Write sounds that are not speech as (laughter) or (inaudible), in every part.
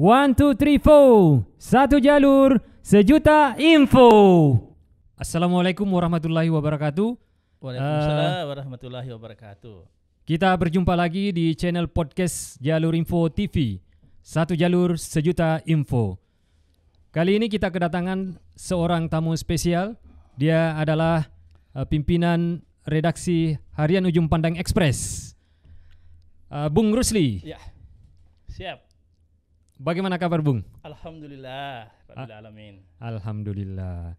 One, two, three, four. Satu jalur, sejuta info. Assalamualaikum warahmatullahi wabarakatuh. Waalaikumsalam uh, warahmatullahi wabarakatuh. Kita berjumpa lagi di channel podcast Jalur Info TV. Satu jalur, sejuta info. Kali ini kita kedatangan seorang tamu spesial. Dia adalah uh, pimpinan redaksi Harian Ujung Pandang Express. Uh, Bung Rusli. Ya. Siap. Bagaimana kabar Bung? Alhamdulillah, alamin. Alhamdulillah.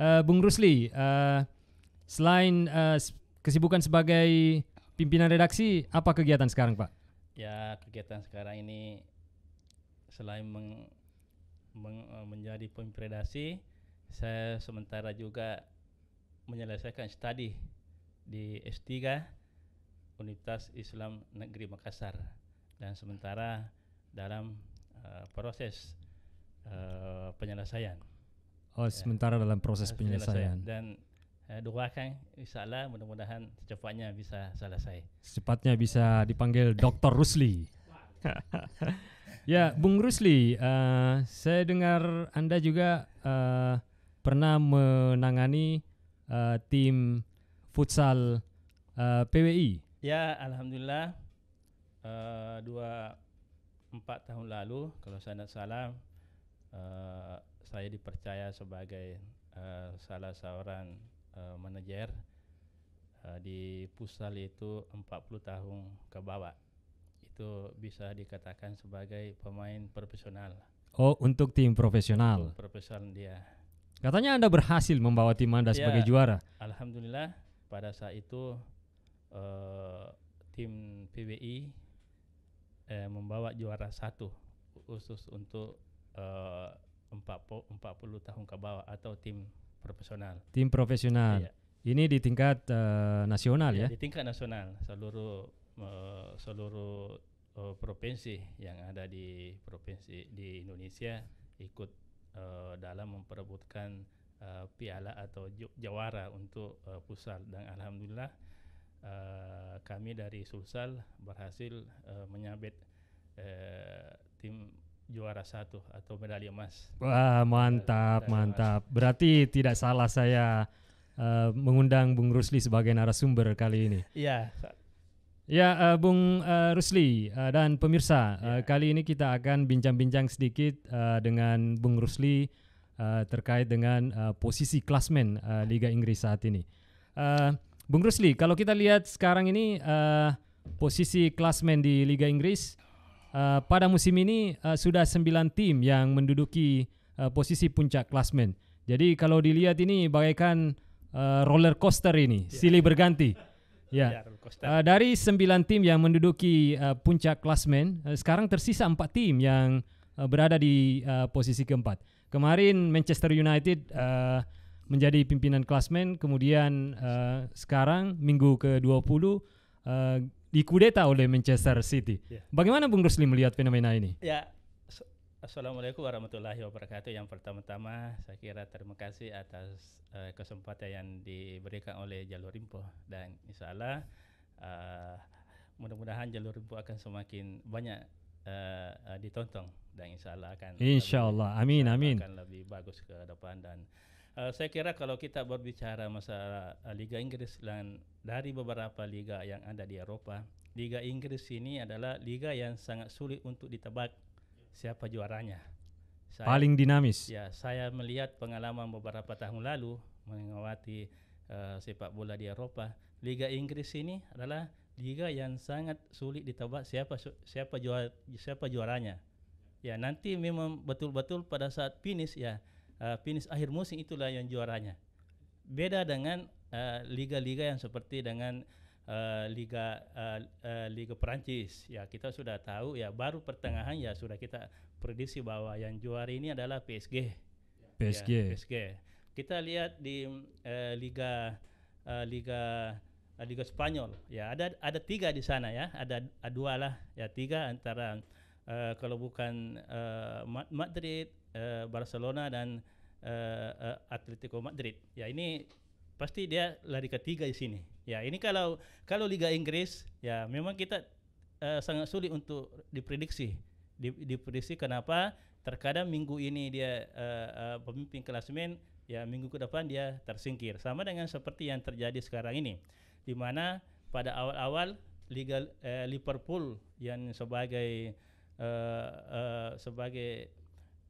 Uh, Bung Rusli, uh, selain uh, kesibukan sebagai pimpinan redaksi, apa kegiatan sekarang, Pak? Ya, kegiatan sekarang ini selain meng, meng, menjadi pemimpin redaksi, saya sementara juga menyelesaikan studi di S3 Universitas Islam Negeri Makassar dan sementara dalam Eh, proses uh, penyelesaian. Oh, ya. sementara dalam proses penyelesaian. penyelesaian. Dan uh, eh, doakan insyaallah mudah-mudahan secepatnya bisa selesai. Secepatnya bisa dipanggil Dr. Rusli. (laughs) ya, Bung Rusli, uh, saya dengar Anda juga uh, pernah menangani uh, tim futsal uh, PWI. Ya, alhamdulillah uh, dua empat tahun lalu kalau saya tidak salah uh, saya dipercaya sebagai uh, salah seorang uh, manajer uh, di pusat itu 40 tahun ke bawah itu bisa dikatakan sebagai pemain profesional. Oh, untuk tim profesional. Untuk profesional dia. Katanya Anda berhasil membawa tim Anda ya, sebagai juara. Alhamdulillah pada saat itu uh, tim PBI eh, membawa juara satu khusus untuk eh, 40, tahun ke bawah atau tim profesional. Tim profesional. Iya. Ini di tingkat uh, nasional iya, ya? Di tingkat nasional seluruh uh, seluruh uh, provinsi yang ada di provinsi di Indonesia ikut uh, dalam memperebutkan uh, piala atau jawara untuk uh, pusat dan alhamdulillah Eh, kami dari Sulsel berhasil uh, menyabet uh, tim juara satu atau medali emas. Wah mantap medali mantap. Emas. Berarti tidak salah saya uh, mengundang Bung Rusli sebagai narasumber kali ini. Iya. Ya, uh, Bung uh, Rusli uh, dan pemirsa, ya. uh, kali ini kita akan bincang-bincang sedikit uh, dengan Bung Rusli uh, terkait dengan uh, posisi klasmen uh, Liga Inggris saat ini. Uh, Bung Rusli, kalau kita lihat sekarang ini uh, posisi klasmen di Liga Inggris uh, pada musim ini uh, sudah sembilan tim yang menduduki uh, posisi puncak klasmen. Jadi kalau dilihat ini bagaikan uh, roller coaster ini, yeah. silih berganti. Ya. Yeah. Ya, uh, dari sembilan tim yang menduduki uh, puncak klasmen, uh, sekarang tersisa empat tim yang uh, berada di uh, posisi keempat. Kemarin Manchester United uh, menjadi pimpinan klasmen kemudian uh, sekarang minggu ke-20 uh, eh, dikudeta oleh Manchester City. Yeah. Bagaimana Bung Rusli melihat fenomena ini? Ya, Assalamualaikum warahmatullahi wabarakatuh. Yang pertama-tama saya kira terima kasih atas uh, kesempatan yang diberikan oleh Jalur Rimpo dan insya Allah uh, mudah-mudahan Jalur Rimpo akan semakin banyak uh, uh, ditonton dan insya Allah akan Insya Allah, lebih, amin amin akan lebih bagus ke depan dan Uh, saya kira kalau kita berbicara masalah eh, Liga Inggris dan dari beberapa liga yang ada di Eropa, Liga Inggris ini adalah liga yang sangat sulit untuk ditebak siapa juaranya. Saya, Paling dinamis. Ya, saya melihat pengalaman beberapa tahun lalu mengawati uh, eh, sepak bola di Eropa. Liga Inggris ini adalah liga yang sangat sulit ditebak siapa siapa juara siapa juaranya. Ya, nanti memang betul-betul pada saat finish ya uh, finish akhir musim itulah yang juaranya. Beda dengan eh, liga-liga uh, yang seperti dengan uh, liga uh, uh, liga Perancis ya kita sudah tahu ya baru pertengahan ya sudah kita prediksi bahwa yang juara ini adalah PSG. PSG. Ya, PSG. Kita lihat di uh, liga uh, liga uh, liga Spanyol ya ada ada tiga di sana ya ada dua lah ya tiga antara uh, kalau bukan uh, Madrid, uh, Barcelona dan uh, uh, Atletico Madrid. Ya ini pasti dia lari ketiga di sini. Ya ini kalau kalau Liga Inggris ya memang kita uh, sangat sulit untuk diprediksi. Di, diprediksi kenapa terkadang minggu ini dia uh, uh, pemimpin klasemen ya minggu ke depan dia tersingkir sama dengan seperti yang terjadi sekarang ini di mana pada awal-awal Liga eh, Liverpool yang sebagai uh, uh, sebagai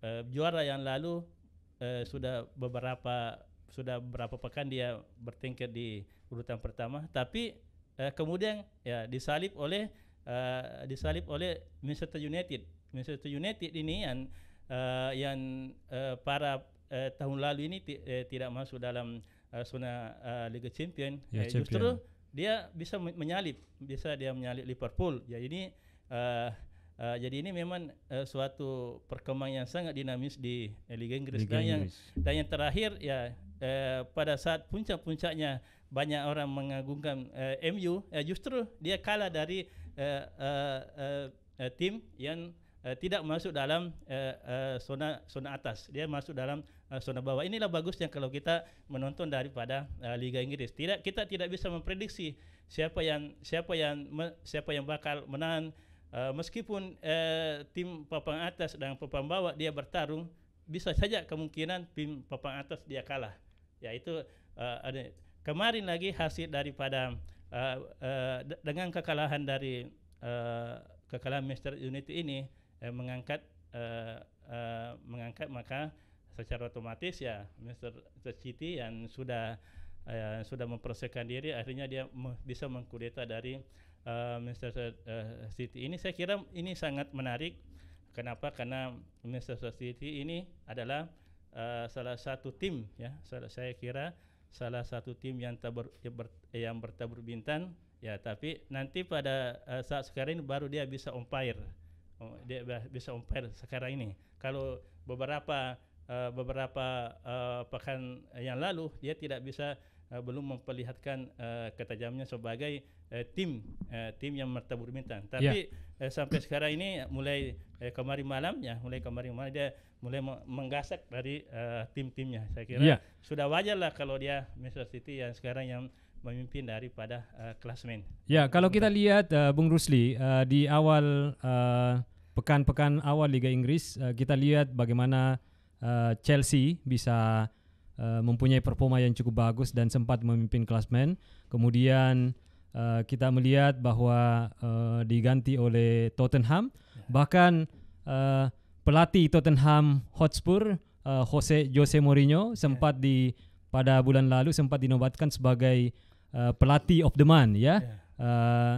uh, juara yang lalu uh, sudah beberapa sudah beberapa pekan dia bertingkat di urutan pertama tapi uh, kemudian ya disalib oleh uh, disalib oleh Manchester United Manchester United ini yang uh, yang uh, para uh, tahun lalu ini eh, tidak masuk dalam uh, zona uh, Liga Champion ya, eh, justru dia bisa menyalip bisa dia menyalip Liverpool ya ini uh, Uh, jadi ini memang uh, suatu perkembangan yang sangat dinamis di eh, Liga Inggris. Liga dan, Yang, dan yang terakhir ya eh, pada saat puncak-puncaknya banyak orang mengagungkan eh, MU, eh, justru dia kalah dari eh, eh, eh, tim yang eh, tidak masuk dalam eh, eh, zona zona atas. Dia masuk dalam eh, zona bawah. Inilah bagusnya kalau kita menonton daripada eh, Liga Inggris. Tidak kita tidak bisa memprediksi siapa yang siapa yang siapa yang bakal menang Uh, meskipun uh, tim papan atas dan papan bawah dia bertarung, bisa saja kemungkinan tim papan atas dia kalah. Yaitu uh, eh, ada kemarin lagi hasil daripada uh, uh, dengan kekalahan dari uh, kekalahan Manchester United ini uh, mengangkat uh, uh, mengangkat maka secara otomatis ya Manchester City yang sudah uh, sudah mempersiapkan diri akhirnya dia bisa mengkudeta dari Eh, Mr. Siti eh, ini saya kira ini sangat menarik. Kenapa? Karena Mr. City ini adalah eh, salah satu tim ya. saya kira salah satu tim yang tabur, yang, bertabur bintang ya. Tapi nanti pada saat sekarang ini baru dia bisa umpire. Oh, dia bisa umpire sekarang ini. Kalau beberapa beberapa uh, pekan yang lalu dia tidak bisa uh, belum memperlihatkan uh, eh, ketajamnya sebagai uh, tim uh, tim yang merta bintang. Ya. Tapi yeah. uh, sampai sekarang ini mulai uh, kemarin malam ya, mulai kemarin malam dia mulai menggasak dari uh, tim-timnya. Saya kira yeah. sudah wajar lah kalau dia Manchester City yang sekarang yang memimpin daripada uh, klasmen. Ya, kalau kita lihat uh, Bung Rusli uh, di awal uh, pekan-pekan awal Liga Inggris uh, kita lihat bagaimana Chelsea bisa Eh, mempunyai performa yang cukup bagus dan sempat memimpin klasmen. Kemudian uh, kita melihat bahwa uh, diganti oleh Tottenham, yeah. bahkan uh, pelatih Tottenham Hotspur uh, Jose Jose Mourinho sempat yeah. di pada bulan lalu sempat dinobatkan sebagai uh, pelatih of the month ya. Yeah. Ya. Uh,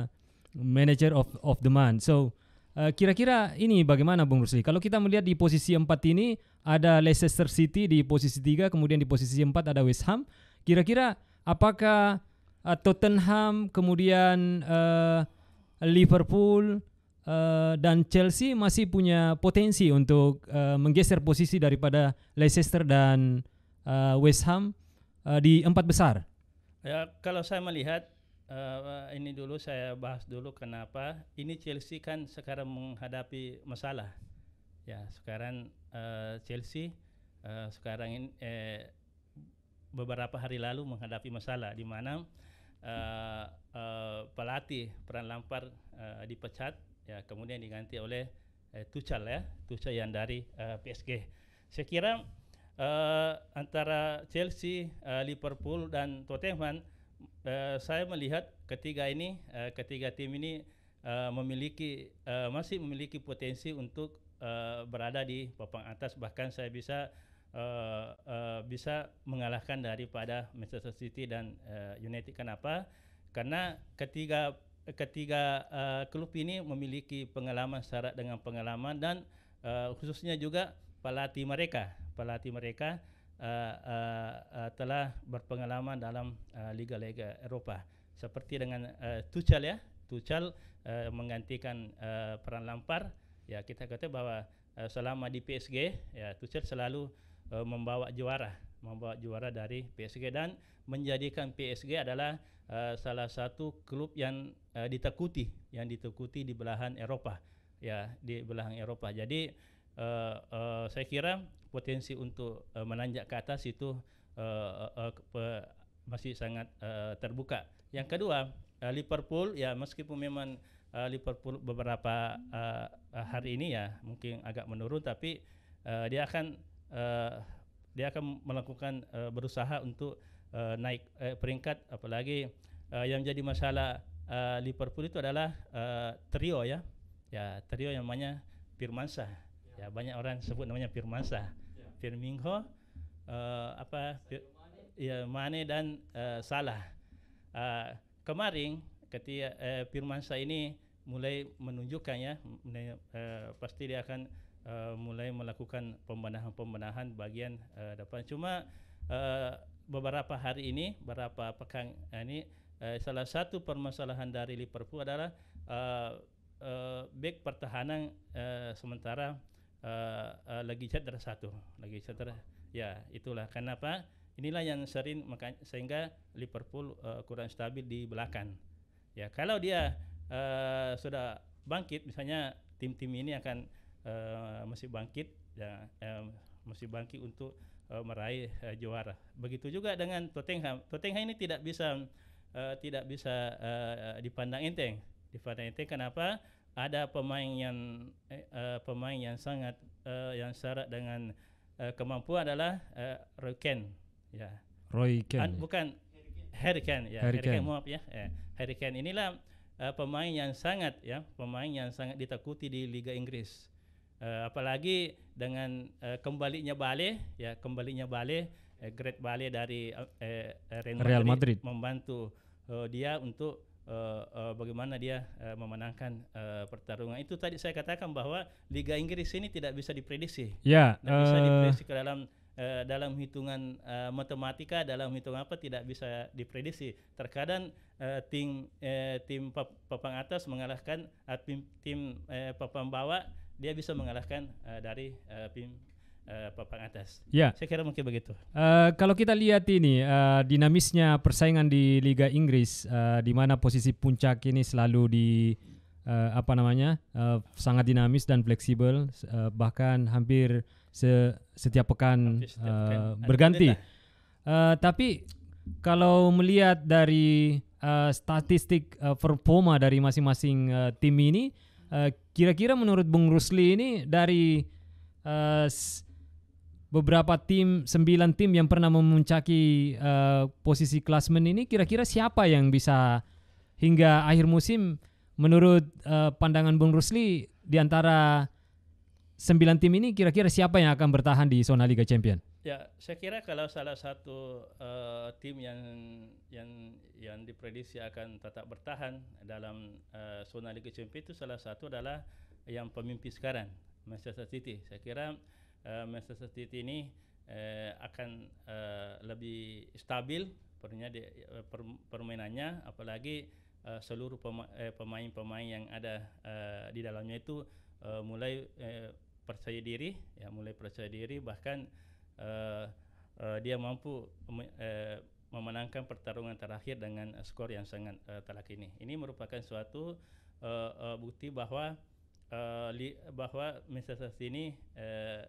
manager of of the month. So kira-kira uh, ini bagaimana Bung Rusli? Kalau kita melihat di posisi empat ini ada Leicester City di posisi 3, kemudian di posisi 4 ada West Ham. Kira-kira apakah uh, Tottenham kemudian uh, Liverpool uh, dan Chelsea masih punya potensi untuk uh, menggeser posisi daripada Leicester dan uh, West Ham uh, di empat besar? Ya, kalau saya melihat uh, ini dulu saya bahas dulu kenapa ini Chelsea kan sekarang menghadapi masalah Ya sekarang uh, Chelsea uh, sekarang ini eh, beberapa hari lalu menghadapi masalah di mana uh, uh, pelatih peran lampar uh, dipecat ya kemudian diganti oleh uh, Tuchel ya Tuchel yang dari uh, PSG. Saya kira uh, antara Chelsea, uh, Liverpool dan Tottenham uh, saya melihat ketiga ini uh, ketiga tim ini uh, memiliki uh, masih memiliki potensi untuk Eh, berada di papan atas bahkan saya bisa uh, uh, bisa mengalahkan daripada Manchester City dan uh, United kenapa karena ketiga ketiga uh, klub ini memiliki pengalaman syarat dengan pengalaman dan uh, khususnya juga pelatih mereka pelatih mereka uh, uh, uh, telah berpengalaman dalam liga-liga uh, Eropa seperti dengan uh, Tuchel ya Tuchel uh, menggantikan uh, peran Lampard ya kita kata bahwa uh, selama di PSG ya Tuchel selalu uh, membawa juara membawa juara dari PSG dan menjadikan PSG adalah uh, salah satu klub yang uh, ditakuti yang ditakuti di belahan Eropa ya di belahan Eropa jadi uh, uh, saya kira potensi untuk uh, menanjak ke atas itu uh, uh, uh, masih sangat uh, terbuka yang kedua uh, Liverpool ya meskipun memang uh, Liverpool beberapa uh, hari ini ya mungkin agak menurun tapi uh, dia akan uh, dia akan melakukan uh, berusaha untuk uh, naik uh, peringkat apalagi uh, yang jadi masalah uh, Liverpool itu adalah uh, trio ya ya trio yang namanya Firmansa ya. banyak orang sebut namanya Firmansa ya. Firmingho uh, apa Fir, Mane. ya Mane dan uh, Salah uh, kemarin ketika eh, saya ini mulai menunjukkan ya eh, pasti dia akan eh, mulai melakukan pembenahan-pembenahan bagian eh, depan cuma eh, beberapa hari ini beberapa pekan ini eh, salah satu permasalahan dari Liverpool adalah eh, eh, back pertahanan eh, sementara eh, eh, lagi cedera satu lagi cedera ya itulah kenapa inilah yang sering sehingga Liverpool uh, kurang stabil di belakang. Ya, kalau dia uh, sudah bangkit, misalnya tim-tim ini akan uh, eh, mesti bangkit, ya, uh, eh, mesti bangkit untuk uh, meraih uh, juara. Begitu juga dengan Tottenham. Tottenham ini tidak bisa uh, tidak bisa uh, dipandang enteng. Dipandang enteng kenapa? Ada pemain yang uh, pemain yang sangat uh, yang syarat dengan uh, kemampuan adalah uh, Roy Ken. Ya. Roy Ken. bukan Harry Kane ya Harry, Kane maaf ya, ya. eh, Harry Kane inilah uh, pemain yang sangat ya pemain yang sangat ditakuti di Liga Inggris uh, apalagi dengan uh, kembalinya Bale ya kembalinya Bale uh, Great Bale dari uh, uh, Real, Madrid Real Madrid membantu uh, dia untuk uh, uh, bagaimana dia uh, memenangkan uh, pertarungan. Itu tadi saya katakan bahwa Liga Inggris ini tidak bisa diprediksi. Ya. Yeah, uh, bisa diprediksi ke dalam Eh, dalam hitungan uh, matematika dalam hitungan apa tidak bisa diprediksi terkadang uh, tim uh, tim papan atas mengalahkan uh, tim tim uh, papan bawah dia bisa mengalahkan uh, dari uh, tim uh, atas. Ya. Saya kira mungkin begitu. Uh, kalau kita lihat ini uh, dinamisnya persaingan di Liga Inggris, uh, di mana posisi puncak ini selalu di uh, apa namanya uh, sangat dinamis dan fleksibel uh, bahkan hampir se setiap pekan, uh, berganti. Uh, tapi kalau melihat dari uh, statistik uh, performa dari masing-masing uh, tim ini, kira kira-kira menurut Bung Rusli ini dari uh, beberapa tim sembilan tim yang pernah memuncaki uh, posisi klasmen ini, kira-kira siapa yang bisa hingga akhir musim menurut uh, pandangan Bung Rusli di antara sembilan tim ini kira-kira siapa yang akan bertahan di zona Liga Champion? Ya, saya kira kalau salah satu uh, tim yang yang yang diprediksi akan tetap bertahan dalam uh, zona Liga Champion itu salah satu adalah yang pemimpin sekarang Manchester City. Saya kira uh, Manchester City ini uh, akan uh, lebih stabil pernya permainannya apalagi uh, seluruh eh, pemain-pemain yang ada uh, di dalamnya itu uh, mulai eh, percaya diri, ya mulai percaya diri bahkan uh, uh, dia mampu uh, memenangkan pertarungan terakhir dengan skor yang sangat uh, telak ini. Ini merupakan suatu uh, uh, bukti bahwa uh, li, bahwa Manchester ini uh,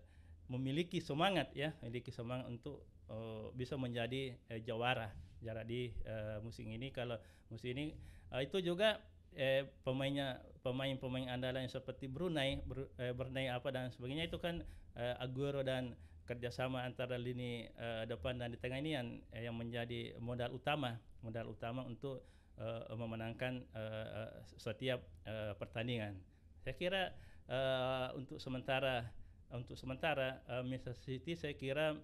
memiliki semangat ya, memiliki semangat untuk uh, bisa menjadi uh, jawara. jarak di uh, musim ini kalau musim ini Uh, itu juga eh, pemainnya pemain-pemain andalan seperti Brunei, Br eh, Brunei apa dan sebagainya itu kan eh, Aguero dan kerjasama antara lini eh, depan dan di tengah ini yang eh, yang menjadi modal utama modal utama untuk eh, memenangkan eh, setiap eh, pertandingan. Saya kira eh, untuk sementara untuk sementara eh, Manchester City saya kira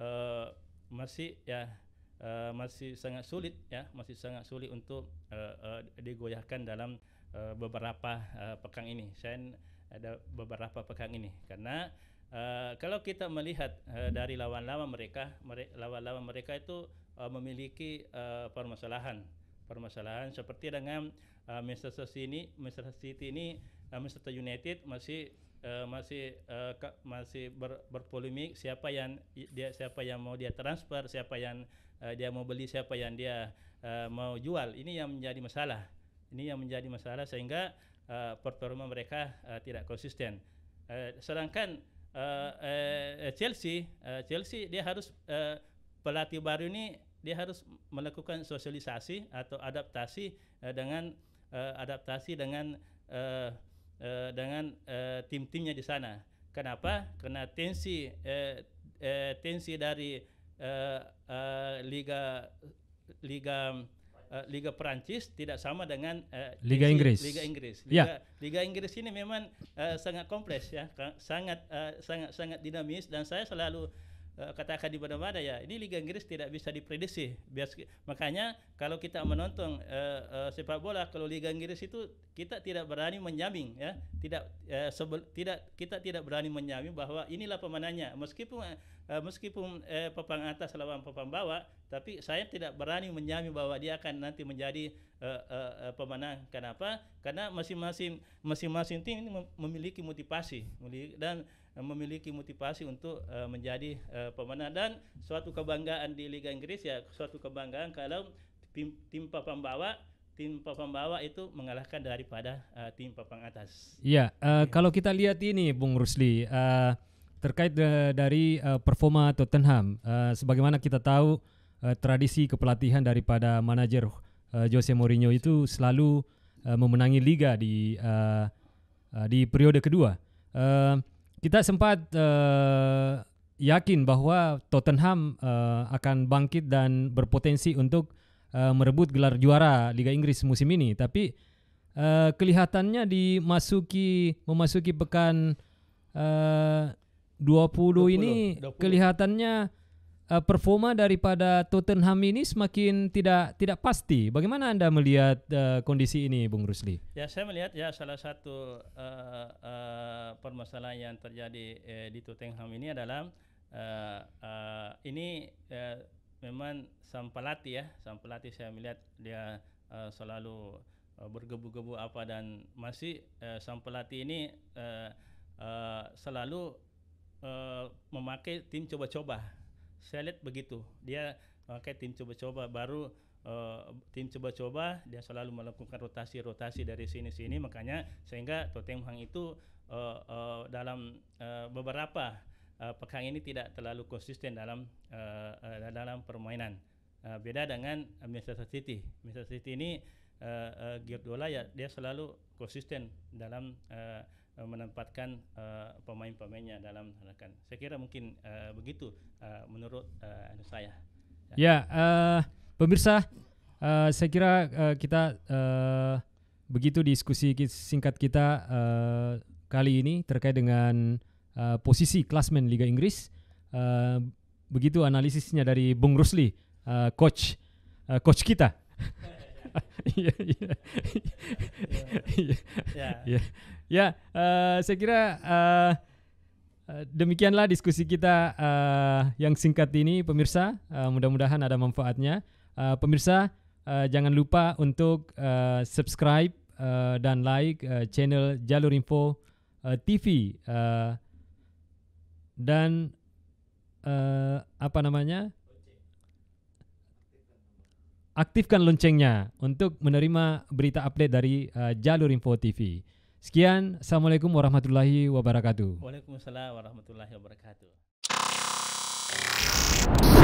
eh, masih ya uh, masih sangat sulit ya, masih sangat sulit untuk uh, uh, digoyahkan dalam uh, beberapa uh, pekan ini. Saya ada beberapa pekan ini karena Uh, kalau kita melihat uh, dari lawan-lawan mereka, lawan-lawan mereka itu uh, memiliki uh, permasalahan, permasalahan seperti dengan uh, Manchester City ini, Manchester City ini, uh, Manchester United masih uh, masih uh, masih ber, berpolemik siapa yang dia siapa yang mau dia transfer, siapa yang uh, dia mau beli, siapa yang dia uh, mau jual. Ini yang menjadi masalah. Ini yang menjadi masalah sehingga uh, performa mereka uh, tidak konsisten. Uh, sedangkan uh, uh, Chelsea, uh, Chelsea dia harus uh, pelatih baru ini dia harus melakukan sosialisasi atau adaptasi uh, dengan uh, adaptasi dengan uh, uh, dengan uh, tim-timnya di sana. Kenapa? Karena tensi uh, uh, tensi dari uh, uh, liga liga uh, liga Perancis tidak sama dengan liga Inggris. Liga Inggris. Ya. Liga, yeah. liga Inggris ini memang uh, sangat kompleks ya, sangat uh, sangat sangat dinamis dan saya selalu Eh, katakan di mana-mana ya ini Liga Inggris tidak bisa diprediksi Bias, makanya kalau kita menonton uh, uh, sepak bola kalau Liga Inggris itu kita tidak berani menjamin ya tidak uh, sebel, tidak kita tidak berani menjamin bahwa inilah pemenangnya meskipun uh, meskipun uh, papan atas lawan papan bawah, tapi saya tidak berani menjamin bahwa dia akan nanti menjadi uh, uh, uh, pemenang. Kenapa? Karena masing-masing masing-masing tim ini memiliki motivasi dan memiliki motivasi untuk uh, menjadi uh, pemenang dan suatu kebanggaan di Liga Inggris ya suatu kebanggaan kalau tim, tim papan bawah tim papan bawah itu mengalahkan daripada uh, tim papan atas. Iya, uh, kalau kita lihat ini Bung Rusli, uh, terkait uh, dari uh, performa Tottenham. Uh, sebagaimana kita tahu uh, tradisi kepelatihan daripada manajer uh, Jose Mourinho itu selalu uh, memenangi liga di uh, uh, di periode kedua. Uh, kita sempat uh, yakin bahwa Tottenham uh, akan bangkit dan berpotensi untuk uh, merebut gelar juara Liga Inggris musim ini, tapi uh, kelihatannya dimasuki memasuki pekan uh, 20, 20 ini 20. kelihatannya uh, performa daripada Tottenham ini semakin tidak tidak pasti. Bagaimana Anda melihat uh, kondisi ini Bung Rusli? Ya, saya melihat ya salah satu uh, uh, permasalahan yang terjadi uh, di Tottenham ini adalah uh, uh, ini uh, memang sang pelatih ya, sang pelatih saya melihat dia uh, selalu uh, bergebu-gebu apa dan masih uh, sang pelatih ini uh, uh, selalu Eh, memakai tim coba-coba. Saya lihat begitu. Dia memakai tim coba-coba baru uh, tim coba-coba dia selalu melakukan rotasi-rotasi dari sini-sini makanya sehingga Tottenham Hang itu uh, uh, dalam uh, beberapa uh, pekan ini tidak terlalu konsisten dalam uh, uh, dalam permainan. Uh, beda dengan Manchester City. Manchester City ini uh, uh, Guardiola ya dia selalu konsisten dalam Eh, menempatkan eh, pemain-pemainnya dalam rekan. Saya kira mungkin eh, begitu menurut uh, saya. Ya, ya pemirsa, saya kira kita begitu diskusi singkat kita kali ini terkait dengan posisi klasmen Liga Inggris. begitu analisisnya dari Bung Rusli, coach coach kita. (laughs) Iya, iya ya, iya. Iya. Ya, eh, saya kira uh, demikianlah diskusi kita uh, yang singkat ini pemirsa uh, mudah-mudahan ada manfaatnya uh, pemirsa uh, jangan lupa untuk uh, subscribe uh, dan like uh, channel Jalur Info uh, TV uh, dan uh, apa namanya aktifkan loncengnya untuk menerima berita update dari uh, Jalur Info TV. Sekian, Assalamualaikum warahmatullahi wabarakatuh. Waalaikumsalam warahmatullahi wabarakatuh.